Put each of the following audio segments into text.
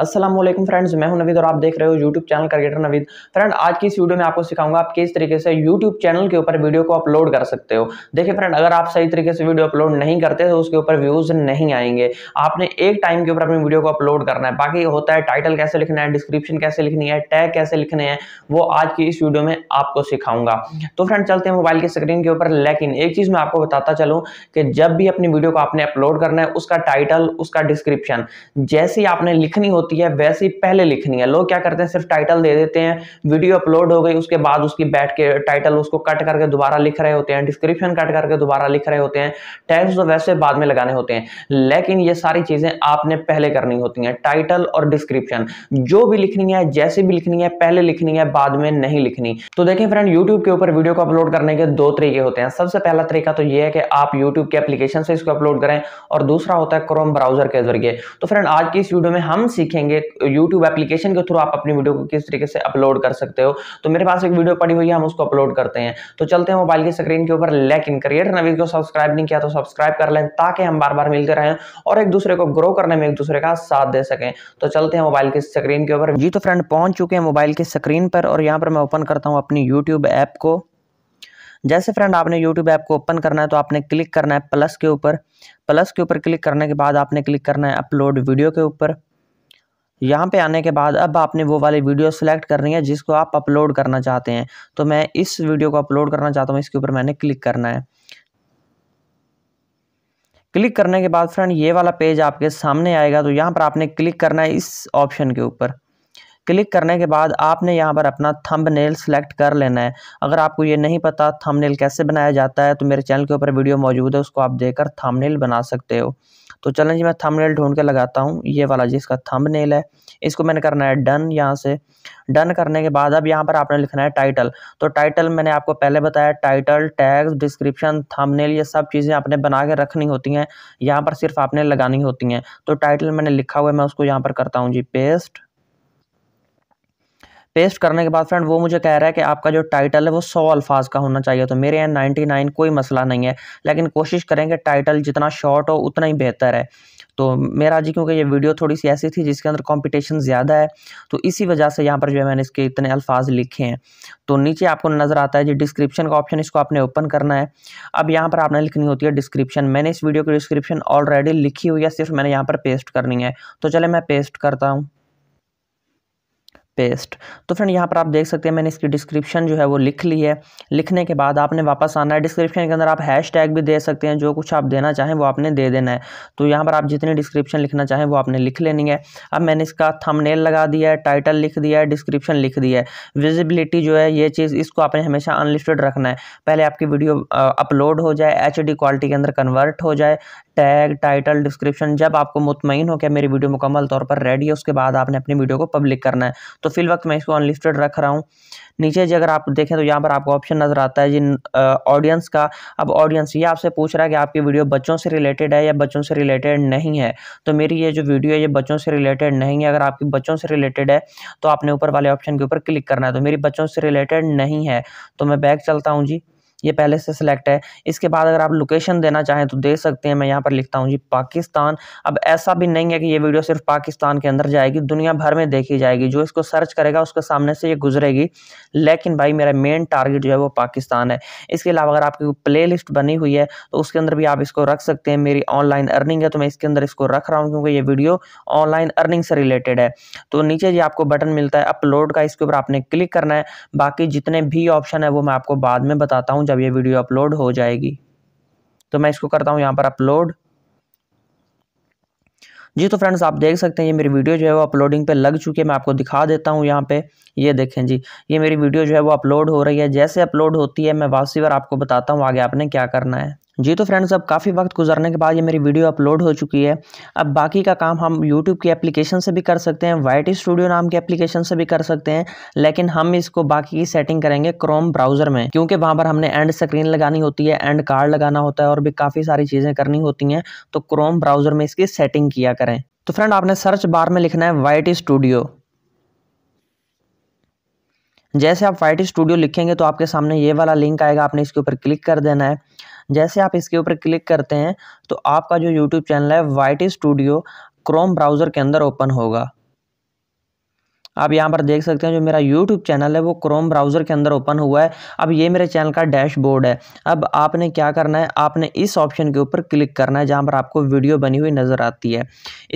Aslam friends मैं हूं नवीद और आप देख रहे हो YouTube channel cricketer Naveed friend आज की इस वीडियो में आपको सिखाऊंगा आप किस तरीके से यूट्यूब चैनल के ऊपर वीडियो को अपलोड कर सकते हो देखिए फ्रेंड अगर आप सही तरीके से वीडियो अपलोड नहीं करते तो उसके ऊपर व्यूज़ नहीं आएंगे आपने एक टाइम के ऊपर अपनी वीडियो को अपलोड करना है बाकी होता है टाइटल कैसे लिखना है डिस्क्रिप्शन कैसे लिखनी है टैग कैसे लिखने हैं वो आज की इस वीडियो में आपको सिखाऊंगा तो फ्रेंड चलते हैं मोबाइल की स्क्रीन के ऊपर लेकिन एक चीज़ मैं आपको बताता चलूँ कि जब भी अपनी वीडियो को आपने अपलोड करना है उसका टाइटल उसका डिस्क्रिप्शन जैसे ही आपने लिखनी होती होती है वैसे ही पहले लिखनी है लोग क्या करते हैं सिर्फ टाइटल दे देते हैं वीडियो अपलोड हो गई उसके बाद उसकी बैठ के टाइटल उसको कट करके दोबारा लिख रहे होते हैं डिस्क्रिप्शन कट करके दोबारा लिख रहे होते हैं टैक्स तो वैसे बाद में लगाने होते हैं लेकिन ये सारी चीज़ें आपने पहले करनी होती हैं टाइटल और डिस्क्रिप्शन जो भी लिखनी है जैसे भी लिखनी है पहले लिखनी है बाद में नहीं लिखनी तो देखें फ्रेंड यूट्यूब के ऊपर वीडियो को अपलोड करने के दो तरीके होते हैं सबसे पहला तरीका तो यह है कि आप यूट्यूब के एप्लीकेशन से इसको अपलोड करें और दूसरा होता है क्रोम ब्राउजर के जरिए तो फ्रेंड आज की इस वीडियो में हम सीख सीखेंगे यूट्यूब एप्लीकेशन के थ्रू आप अपनी वीडियो को किस तरीके से अपलोड कर सकते हो तो मेरे पास एक वीडियो पड़ी हुई है हम उसको अपलोड करते हैं तो चलते हैं मोबाइल की स्क्रीन के ऊपर लेकिन क्रिएटर नवीज को सब्सक्राइब नहीं किया तो सब्सक्राइब कर लें ताकि हम बार बार मिलते रहें और एक दूसरे को ग्रो करने में एक दूसरे का साथ दे सकें तो चलते हैं मोबाइल की स्क्रीन के ऊपर जी तो फ्रेंड पहुंच चुके हैं मोबाइल की स्क्रीन पर और यहाँ पर मैं ओपन करता हूँ अपनी यूट्यूब ऐप को जैसे फ्रेंड आपने यूट्यूब ऐप को ओपन करना है तो आपने क्लिक करना है प्लस के ऊपर प्लस के ऊपर क्लिक करने के बाद आपने क्लिक करना है अपलोड वीडियो के ऊपर यहाँ पे आने के बाद अब आपने वो वाली वीडियो सेलेक्ट करनी है जिसको आप अपलोड करना चाहते हैं तो मैं इस वीडियो को अपलोड करना चाहता हूँ इसके ऊपर मैंने क्लिक करना है क्लिक करने के बाद फ्रेंड ये वाला पेज आपके सामने आएगा तो यहाँ पर आपने क्लिक करना है इस ऑप्शन के ऊपर क्लिक करने के बाद आपने यहाँ पर अपना थंबनेल सेलेक्ट कर लेना है अगर आपको ये नहीं पता थंबनेल कैसे बनाया जाता है तो मेरे चैनल के ऊपर वीडियो मौजूद है उसको आप देखकर थंबनेल बना सकते हो तो चलें जी मैं थंबनेल ढूंढ के लगाता हूँ ये वाला जी इसका नेल है इसको मैंने करना है डन यहाँ से डन करने के बाद अब यहाँ पर आपने लिखना है टाइटल तो टाइटल मैंने आपको पहले बताया टाइटल टैग्स डिस्क्रिप्शन थंबनेल ये सब चीज़ें आपने बना के रखनी होती हैं यहाँ पर सिर्फ आपने लगानी होती हैं तो टाइटल मैंने लिखा हुआ है मैं उसको यहाँ पर करता हूँ जी पेस्ट पेस्ट करने के बाद फ्रेंड वो मुझे कह रहा है कि आपका जो टाइटल है वो सौ अल्फाज का होना चाहिए तो मेरे यहाँ नाइन्टी नाइन कोई मसला नहीं है लेकिन कोशिश करें कि टाइटल जितना शॉर्ट हो उतना ही बेहतर है तो मेरा जी क्योंकि ये वीडियो थोड़ी सी ऐसी थी जिसके अंदर कंपटीशन ज़्यादा है तो इसी वजह से यहाँ पर जो है मैंने इसके इतने अल्फाज लिखे हैं तो नीचे आपको नज़र आता है जी डिस्क्रिप्शन का ऑप्शन इसको आपने ओपन करना है अब यहाँ पर आपने लिखनी होती है डिस्क्रिप्शन मैंने इस वीडियो की डिस्क्रिप्शन ऑलरेडी लिखी हुई है सिर्फ मैंने यहाँ पर पेस्ट करनी है तो चले मैं पेस्ट करता हूँ पेस्ट तो फ्रेंड यहाँ पर आप देख सकते हैं मैंने इसकी डिस्क्रिप्शन जो है वो लिख ली है लिखने के बाद आपने वापस आना है डिस्क्रिप्शन के अंदर आप हैश टैग भी दे सकते हैं जो कुछ आप देना चाहें वो आपने दे देना है तो यहाँ पर आप जितनी डिस्क्रिप्शन लिखना चाहें वो आपने लिख लेनी है अब मैंने इसका थमनेल लगा दिया है टाइटल लिख दिया है डिस्क्रिप्शन लिख दिया है विजिबिलिटी जो है ये चीज़ इसको आपने हमेशा अनलिस्टेड रखना है पहले आपकी वीडियो अपलोड हो जाए एच क्वालिटी के अंदर कन्वर्ट हो जाए टैग टाइटल डिस्क्रिप्शन जब आपको मुतमिन हो क्या मेरी वीडियो मुकम्मल तौर पर रेडी है उसके बाद आपने अपनी वीडियो को पब्लिक करना है तो फिल वक्त मैं इसको अनलिस्टेड रख रहा हूँ नीचे जी अगर आप देखें तो यहाँ पर आपको ऑप्शन नज़र आता है जिन ऑडियंस का अब ऑडियंस ये आपसे पूछ रहा है कि आपकी वीडियो बच्चों से रिलेटेड है या बच्चों से रिलेटेड नहीं है तो मेरी ये जो वीडियो है ये बच्चों से रिलेटेड नहीं है अगर आपकी बच्चों से रिलेटेड है तो आपने ऊपर वाले ऑप्शन के ऊपर क्लिक करना है तो मेरी बच्चों से रिलेटेड नहीं है तो मैं बैक चलता हूँ जी ये पहले से सिलेक्ट है इसके बाद अगर आप लोकेशन देना चाहें तो दे सकते हैं मैं यहाँ पर लिखता हूँ जी पाकिस्तान अब ऐसा भी नहीं है कि ये वीडियो सिर्फ पाकिस्तान के अंदर जाएगी दुनिया भर में देखी जाएगी जो इसको सर्च करेगा उसके सामने से ये गुजरेगी लेकिन भाई मेरा मेन टारगेट जो है वो पाकिस्तान है इसके अलावा अगर आपकी प्ले लिस्ट बनी हुई है तो उसके अंदर भी आप इसको रख सकते हैं मेरी ऑनलाइन अर्निंग है तो मैं इसके अंदर इसको रख रहा हूँ क्योंकि ये वीडियो ऑनलाइन अर्निंग से रिलेटेड है तो नीचे जी आपको बटन मिलता है अपलोड का इसके ऊपर आपने क्लिक करना है बाकी जितने भी ऑप्शन है वो मैं आपको बाद में बताता हूँ जब ये वीडियो अपलोड हो जाएगी तो मैं इसको करता हूँ यहाँ पर अपलोड जी तो फ्रेंड्स आप देख सकते हैं ये मेरी वीडियो जो है वो अपलोडिंग पे लग चुकी है मैं आपको दिखा देता हूँ यहाँ पे ये देखें जी ये मेरी वीडियो जो है वो अपलोड हो रही है जैसे अपलोड होती है मैं वापसी बार आपको बताता हूँ आगे आपने क्या करना है जी तो फ्रेंड्स अब काफ़ी वक्त गुजरने के बाद ये मेरी वीडियो अपलोड हो चुकी है अब बाकी का काम हम यूट्यूब की एप्लीकेशन से भी कर सकते हैं वाइट स्टूडियो नाम की एप्लीकेशन से भी कर सकते हैं लेकिन हम इसको बाकी की सेटिंग करेंगे क्रोम ब्राउज़र में क्योंकि वहाँ पर हमने एंड स्क्रीन लगानी होती है एंड कार्ड लगाना होता है और भी काफ़ी सारी चीज़ें करनी होती हैं तो क्रोम ब्राउज़र में इसकी सेटिंग किया करें तो फ्रेंड आपने सर्च बार में लिखना है वाइट स्टूडियो जैसे आप वाइट स्टूडियो लिखेंगे तो आपके सामने ये वाला लिंक आएगा आपने इसके ऊपर क्लिक कर देना है जैसे आप इसके ऊपर क्लिक करते हैं तो आपका जो यूट्यूब चैनल है वाइट स्टूडियो क्रोम ब्राउज़र के अंदर ओपन होगा आप यहाँ पर देख सकते हैं जो मेरा यूट्यूब चैनल है वो क्रोम ब्राउज़र के अंदर ओपन हुआ है अब ये मेरे चैनल का डैशबोर्ड है अब आपने क्या करना है आपने इस ऑप्शन के ऊपर क्लिक करना है जहाँ पर आपको वीडियो बनी हुई नज़र आती है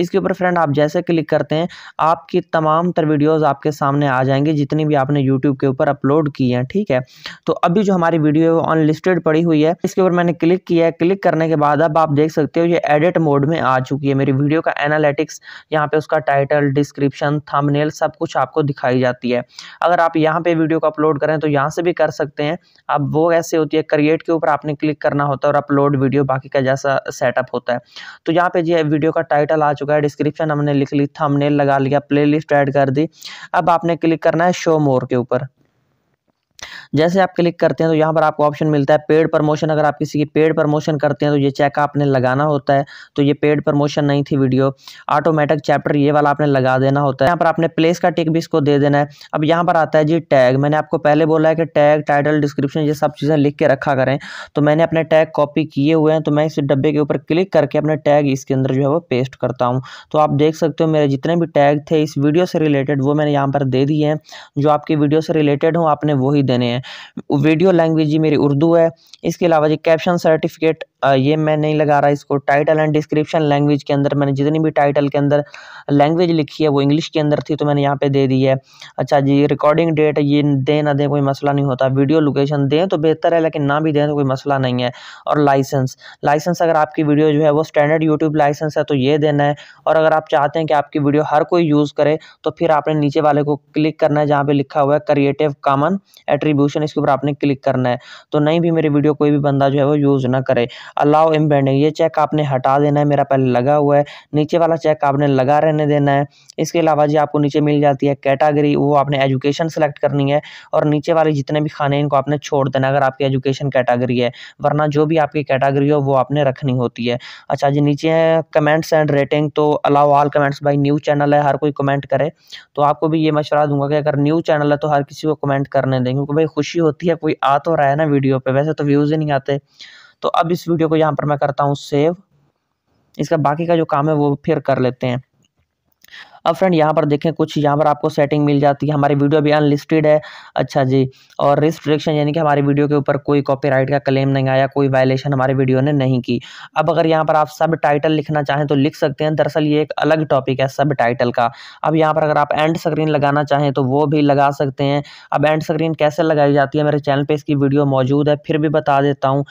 इसके ऊपर फ्रेंड आप जैसे क्लिक करते हैं आपकी तमाम तर वीडियोज़ आपके सामने आ जाएंगी जितनी भी आपने यूट्यूब के ऊपर अपलोड की हैं ठीक है तो अभी जो हमारी वीडियो है वो अनलिस्टेड पड़ी हुई है इसके ऊपर मैंने क्लिक किया है क्लिक करने के बाद अब आप देख सकते हो ये एडिट मोड में आ चुकी है मेरी वीडियो का एनालिटिक्स यहाँ पर उसका टाइटल डिस्क्रिप्शन थमनेल सब कुछ कुछ आपको दिखाई जाती है अगर आप यहाँ पे वीडियो को अपलोड करें तो यहाँ से भी कर सकते हैं अब वो ऐसे होती है क्रिएट के ऊपर आपने क्लिक करना होता है और अपलोड वीडियो बाकी का जैसा सेटअप होता है तो यहाँ पे जी वीडियो का टाइटल आ चुका है डिस्क्रिप्शन हमने लिख ली थंबनेल लगा लिया प्ले ऐड कर दी अब आपने क्लिक करना है शो मोर के ऊपर जैसे आप क्लिक करते हैं तो यहाँ पर आपको ऑप्शन मिलता है पेड प्रमोशन अगर आप किसी की पेड प्रमोशन करते हैं तो ये चेक आपने लगाना होता है तो ये पेड प्रमोशन नहीं थी वीडियो ऑटोमेटिक चैप्टर ये वाला आपने लगा देना होता है यहाँ पर आपने प्लेस का टिक भी इसको दे देना है अब यहाँ पर आता है जी टैग मैंने आपको पहले बोला है कि टैग टाइटल डिस्क्रिप्शन ये सब चीज़ें लिख के रखा करें तो मैंने अपने टैग कॉपी किए हुए हैं तो मैं इस डब्बे के ऊपर क्लिक करके अपने टैग इसके अंदर जो है वो पेस्ट करता हूँ तो आप देख सकते हो मेरे जितने भी टैग थे इस वीडियो से रिलेटेड वो मैंने यहाँ पर दे दिए हैं जो आपकी वीडियो से रिलेटेड हों आपने वही देने हैं वीडियो लैंग्वेज जी मेरी उर्दू है इसके अलावा जी कैप्शन सर्टिफिकेट ये मैं नहीं लगा रहा इसको टाइटल एंड डिस्क्रिप्शन लैंग्वेज के अंदर मैंने जितनी भी टाइटल के अंदर लैंग्वेज लिखी है वो इंग्लिश के अंदर थी तो मैंने यहाँ पे दे दी है अच्छा जी रिकॉर्डिंग डेट ये दें ना दें कोई मसला नहीं होता वीडियो लोकेशन दें तो बेहतर है लेकिन ना भी दें तो कोई मसला नहीं है और लाइसेंस लाइसेंस अगर आपकी वीडियो जो है वो स्टैंडर्ड यूट्यूब लाइसेंस है तो ये देना है और अगर आप चाहते हैं कि आपकी वीडियो हर कोई यूज़ करे तो फिर आपने नीचे वाले को क्लिक करना है जहाँ पे लिखा हुआ है क्रिएटिव कॉमन एट्रीब्यूशन इसके ऊपर आपने क्लिक करना है तो नहीं भी मेरी वीडियो कोई भी बंदा जो है वो यूज़ ना करे अलाउ इम्पेंडिंग ये चेक आपने हटा देना है मेरा पहले लगा हुआ है नीचे वाला चेक आपने लगा रहने देना है इसके अलावा जी आपको नीचे मिल जाती है कैटागरी वो आपने एजुकेशन सेलेक्ट करनी है और नीचे वाले जितने भी खाने इनको आपने छोड़ देना अगर आपकी एजुकेशन कैटागरी है वरना जो भी आपकी कैटागरी हो वो आपने रखनी होती है अच्छा जी नीचे है कमेंट्स एंड रेटिंग तो अलाउ ऑल कमेंट्स भाई न्यू चैनल है हर कोई कमेंट करे तो आपको भी ये मशवरा दूंगा कि अगर न्यू चैनल है तो हर किसी को कमेंट करने देंगे क्योंकि भाई खुशी होती है कोई आ तो रहा है ना वीडियो पे वैसे तो व्यूज़ ही नहीं आते तो अब इस वीडियो को यहाँ पर मैं करता हूँ सेव इसका बाकी का जो काम है वो फिर कर लेते हैं अब फ्रेंड यहाँ पर देखें कुछ यहाँ पर आपको सेटिंग मिल जाती है हमारी वीडियो अभी अनलिस्टेड है अच्छा जी और रिस्ट्रिक्शन यानी कि हमारी वीडियो के ऊपर कोई कॉपी का क्लेम नहीं आया कोई वायलेशन हमारी वीडियो ने नहीं की अब अगर यहाँ पर आप सब टाइटल लिखना चाहें तो लिख सकते हैं दरअसल ये एक अलग टॉपिक है सब टाइटल का अब यहाँ पर अगर आप एंड स्क्रीन लगाना चाहें तो वो भी लगा सकते हैं अब एंड स्क्रीन कैसे लगाई जाती है मेरे चैनल पर इसकी वीडियो मौजूद है फिर भी बता देता हूँ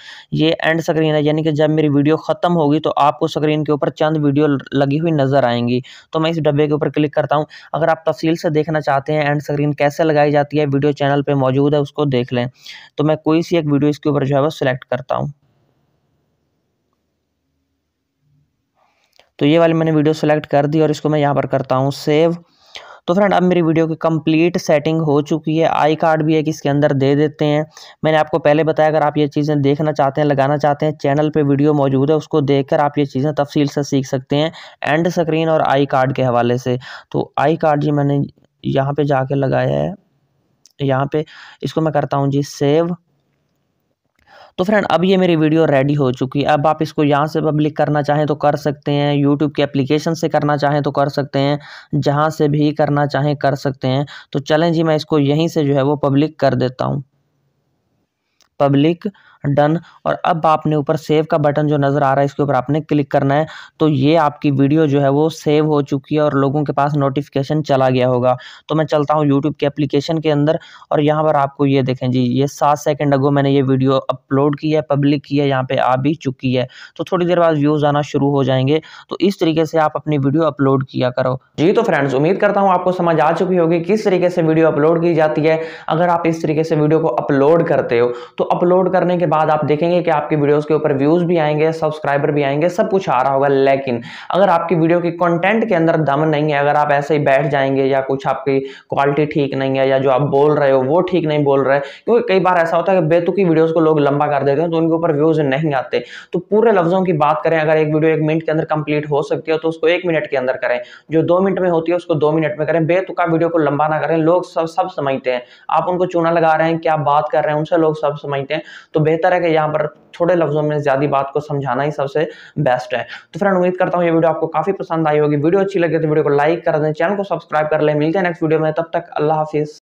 ये एंड स्क्रीन है यानी कि जब मेरी वीडियो ख़त्म होगी तो आपको स्क्रीन के ऊपर चंद वीडियो लगी हुई नज़र आएंगी तो मैं इस डब्बे के ऊपर पर क्लिक करता हूँ अगर आप तफसील से देखना चाहते हैं एंड स्क्रीन कैसे लगाई जाती है वीडियो चैनल पर मौजूद है उसको देख लें तो मैं कोई सी एक वीडियो इसके ऊपर जो है वो सिलेक्ट करता हूँ तो ये वाली मैंने वीडियो सेलेक्ट कर दी और इसको मैं यहाँ पर करता हूँ सेव तो फ्रेंड अब मेरी वीडियो की कंप्लीट सेटिंग हो चुकी है आई कार्ड भी है कि इसके अंदर दे देते हैं मैंने आपको पहले बताया अगर आप ये चीज़ें देखना चाहते हैं लगाना चाहते हैं चैनल पर वीडियो मौजूद है उसको देखकर आप ये चीज़ें तफसील से सीख सकते हैं एंड स्क्रीन और आई कार्ड के हवाले से तो आई कार्ड जी मैंने यहाँ पर जाके लगाया है यहाँ पे इसको मैं करता हूँ जी सेव तो फ्रेंड अब ये मेरी वीडियो रेडी हो चुकी है अब आप इसको यहाँ से पब्लिक करना चाहें तो कर सकते हैं यूट्यूब के एप्लीकेशन से करना चाहें तो कर सकते हैं जहाँ से भी करना चाहें कर सकते हैं तो चलें जी मैं इसको यहीं से जो है वो पब्लिक कर देता हूँ पब्लिक डन और अब आपने ऊपर सेव का बटन जो नज़र आ रहा है इसके ऊपर आपने क्लिक करना है तो ये आपकी वीडियो जो है वो सेव हो चुकी है और लोगों के पास नोटिफिकेशन चला गया होगा तो मैं चलता हूँ यूट्यूब के एप्लीकेशन के अंदर और यहाँ पर आपको ये देखें जी ये सात सेकेंड अगो मैंने ये वीडियो अपलोड की है पब्लिक की है यहाँ पर आ भी चुकी है तो थोड़ी देर बाद व्यूज़ आना शुरू हो जाएंगे तो इस तरीके से आप अपनी वीडियो अपलोड किया करो जी तो फ्रेंड्स उम्मीद करता हूँ आपको समझ आ चुकी होगी किस तरीके से वीडियो अपलोड की जाती है अगर आप इस तरीके से वीडियो को अपलोड करते हो तो अपलोड करने के बाद आप देखेंगे कि आपके वीडियोज़ के ऊपर व्यूज़ भी आएंगे सब्सक्राइबर भी आएंगे सब कुछ आ रहा होगा लेकिन अगर आपकी वीडियो के कंटेंट के अंदर दम नहीं है अगर आप ऐसे ही बैठ जाएंगे या कुछ आपकी क्वालिटी ठीक नहीं है या जो आप बोल रहे हो वो ठीक नहीं बोल रहे क्योंकि कई बार ऐसा होता है कि बेतुकी वीडियोज़ को लोग लंबा कर देते हैं तो उनके ऊपर व्यूज़ नहीं आते तो पूरे लफ्ज़ों की बात करें अगर एक वीडियो एक मिनट के अंदर कंप्लीट हो सकती है तो उसको एक मिनट के अंदर करें जो दो मिनट में होती है उसको दो मिनट में करें बेतुका वीडियो को लंबा ना करें लोग सब सब समझते हैं आप उनको चूना लगा रहे हैं क्या बात कर रहे हैं उनसे लोग सब समझते हैं तो बेहतर बेहतर है कि यहाँ पर छोटे लफ्ज़ों में ज़्यादा बात को समझाना ही सबसे बेस्ट है तो फ्रेंड उम्मीद करता हूँ ये वीडियो आपको काफ़ी पसंद आई होगी वीडियो अच्छी लगे तो वीडियो को लाइक कर दें चैनल को सब्सक्राइब कर लें मिलते हैं नेक्स्ट वीडियो में तब तक अल्लाह हाफिज़